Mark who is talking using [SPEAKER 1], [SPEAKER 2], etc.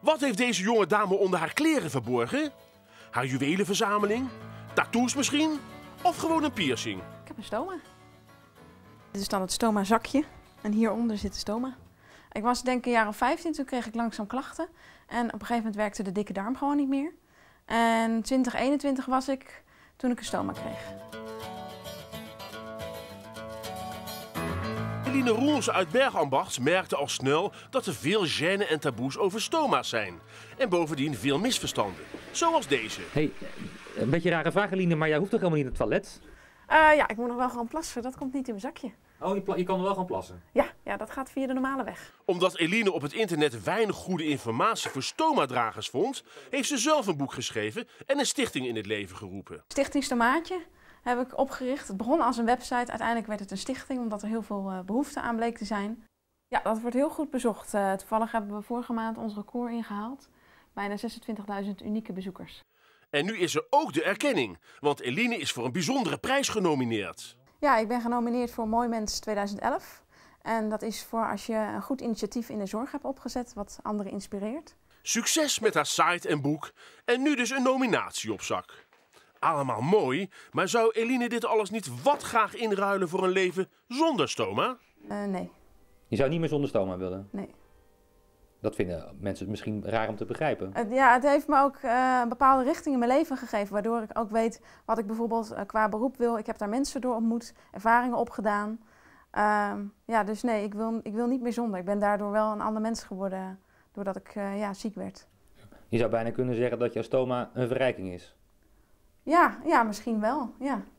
[SPEAKER 1] Wat heeft deze jonge dame onder haar kleren verborgen? Haar juwelenverzameling? Tattoos misschien? Of gewoon een piercing? Ik
[SPEAKER 2] heb een stoma. Dit is dan het stoma zakje. En hieronder zit de stoma. Ik was denk ik een jaar of 15, toen kreeg ik langzaam klachten. En op een gegeven moment werkte de dikke darm gewoon niet meer. En 2021 was ik toen ik een stoma kreeg.
[SPEAKER 1] Eline Roels uit Bergambacht merkte al snel dat er veel gêne en taboes over stoma's zijn. En bovendien veel misverstanden, zoals deze. hey, een beetje rare vraag Eline, maar jij hoeft toch helemaal niet in het toilet?
[SPEAKER 2] Eh, ja, ik moet nog wel gaan plassen, dat komt niet in mijn zakje.
[SPEAKER 1] Oh, je, je, kan er wel gaan plassen?
[SPEAKER 2] Ja, ja, dat gaat via de normale weg.
[SPEAKER 1] Omdat Eline op het internet weinig goede informatie voor stomadragers vond... heeft ze zelf een boek geschreven en een stichting in het leven geroepen.
[SPEAKER 2] Stichting Stomaatje heb ik opgericht. Het begon als een website, uiteindelijk werd het een stichting omdat er heel veel uh, behoefte aan bleek te zijn. Ja, dat wordt heel goed bezocht. Eh, toevallig hebben we vorige maand ons record ingehaald. Bijna 26.000 unieke bezoekers.
[SPEAKER 1] En nu is er ook de erkenning, want Eline is voor een bijzondere prijs genomineerd.
[SPEAKER 2] Ja, ik ben genomineerd voor Mooi Mens 2011. En dat is voor als je een goed initiatief in de zorg hebt opgezet wat anderen inspireert.
[SPEAKER 1] Succes met haar site en boek en nu dus een nominatie op zak allemaal mooi, maar zou Eline dit alles niet wat graag inruilen voor een leven zonder stoma?
[SPEAKER 2] Eh, nee.
[SPEAKER 3] Je zou niet meer zonder stoma willen? Nee. Dat vinden mensen misschien raar om te begrijpen.
[SPEAKER 2] ja, het heeft me ook eh, een bepaalde richting in mijn leven gegeven, waardoor ik ook weet wat ik bijvoorbeeld eh, qua beroep wil. Ik heb daar mensen door ontmoet, ervaringen opgedaan. Ehm, ja, dus nee, ik wil, ik wil niet meer zonder. Ik ben daardoor wel een ander mens geworden, doordat ik ja, ziek werd.
[SPEAKER 3] Je zou bijna kunnen zeggen dat jouw stoma een verrijking is.
[SPEAKER 2] Ja, ja misschien wel. Ja.